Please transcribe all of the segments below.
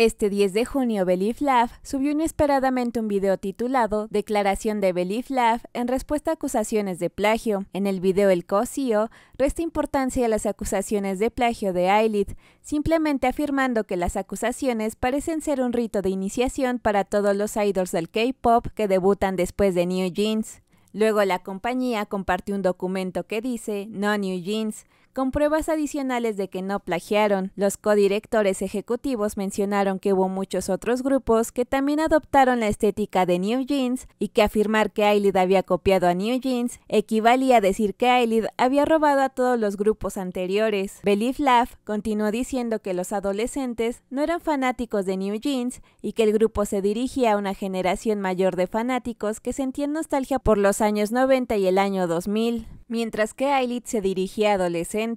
Este 10 de junio, Belief Love subió inesperadamente un video titulado Declaración de Belief Love en respuesta a acusaciones de plagio. En el video el co-CEO resta importancia a las acusaciones de plagio de Ailith, simplemente afirmando que las acusaciones parecen ser un rito de iniciación para todos los idols del K-pop que debutan después de New Jeans. Luego la compañía compartió un documento que dice No New Jeans, con pruebas adicionales de que no plagiaron. Los codirectores ejecutivos mencionaron que hubo muchos otros grupos que también adoptaron la estética de New Jeans y que afirmar que Eilid había copiado a New Jeans equivalía a decir que Eilid había robado a todos los grupos anteriores. Belief Laugh continuó diciendo que los adolescentes no eran fanáticos de New Jeans y que el grupo se dirigía a una generación mayor de fanáticos que sentían nostalgia por los años 90 y el año 2000, mientras que Eilid se dirigía a adolescentes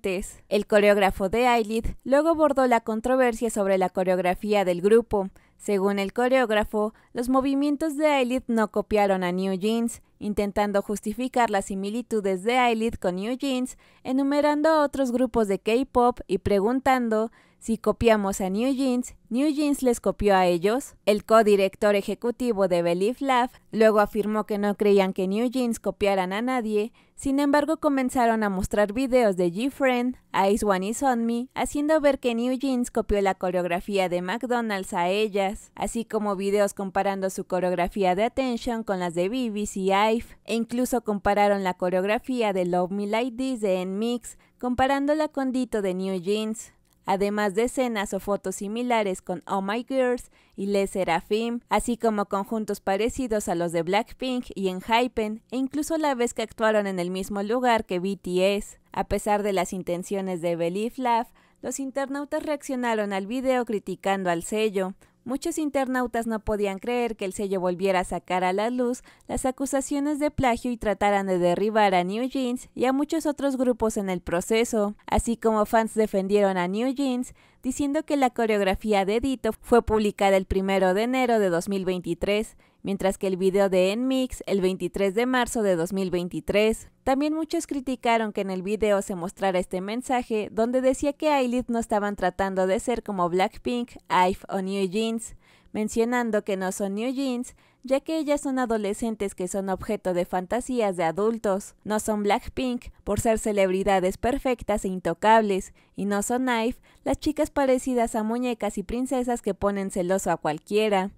el coreógrafo de Eyelid luego abordó la controversia sobre la coreografía del grupo. Según el coreógrafo, los movimientos de Eilid no copiaron a New Jeans, intentando justificar las similitudes de Eyelid con New Jeans, enumerando otros grupos de K-pop y preguntando si copiamos a New Jeans, New Jeans les copió a ellos. El codirector ejecutivo de Believe Love luego afirmó que no creían que New Jeans copiaran a nadie, sin embargo comenzaron a mostrar videos de G-Friend, Ice One y On Me, haciendo ver que New Jeans copió la coreografía de McDonald's a ellas, así como videos comparando su coreografía de Attention con las de BBC IVE, e incluso compararon la coreografía de Love Me Like This de N-Mix, comparándola con Dito de New Jeans además de escenas o fotos similares con Oh My Girls y Les Seraphim, así como conjuntos parecidos a los de Blackpink y En Enhypen, e incluso la vez que actuaron en el mismo lugar que BTS. A pesar de las intenciones de Believe Love, los internautas reaccionaron al video criticando al sello, Muchos internautas no podían creer que el sello volviera a sacar a la luz las acusaciones de plagio y trataran de derribar a New Jeans y a muchos otros grupos en el proceso, así como fans defendieron a New Jeans diciendo que la coreografía de Dito fue publicada el 1 de enero de 2023 mientras que el video de Nmix, el 23 de marzo de 2023, también muchos criticaron que en el video se mostrara este mensaje donde decía que Eyelid no estaban tratando de ser como Blackpink, IVE o New Jeans, mencionando que no son New Jeans, ya que ellas son adolescentes que son objeto de fantasías de adultos, no son Blackpink por ser celebridades perfectas e intocables, y no son IVE las chicas parecidas a muñecas y princesas que ponen celoso a cualquiera.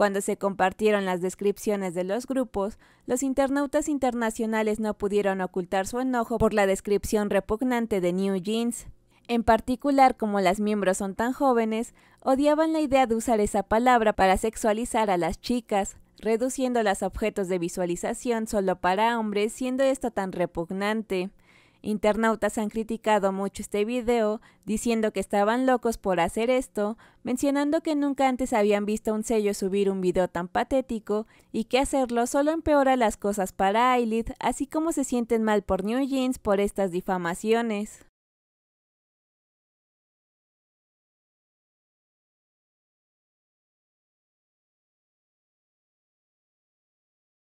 Cuando se compartieron las descripciones de los grupos, los internautas internacionales no pudieron ocultar su enojo por la descripción repugnante de New Jeans. En particular, como las miembros son tan jóvenes, odiaban la idea de usar esa palabra para sexualizar a las chicas, reduciendo los objetos de visualización solo para hombres, siendo esto tan repugnante. Internautas han criticado mucho este video, diciendo que estaban locos por hacer esto, mencionando que nunca antes habían visto un sello subir un video tan patético y que hacerlo solo empeora las cosas para Ailid, así como se sienten mal por New Jeans por estas difamaciones.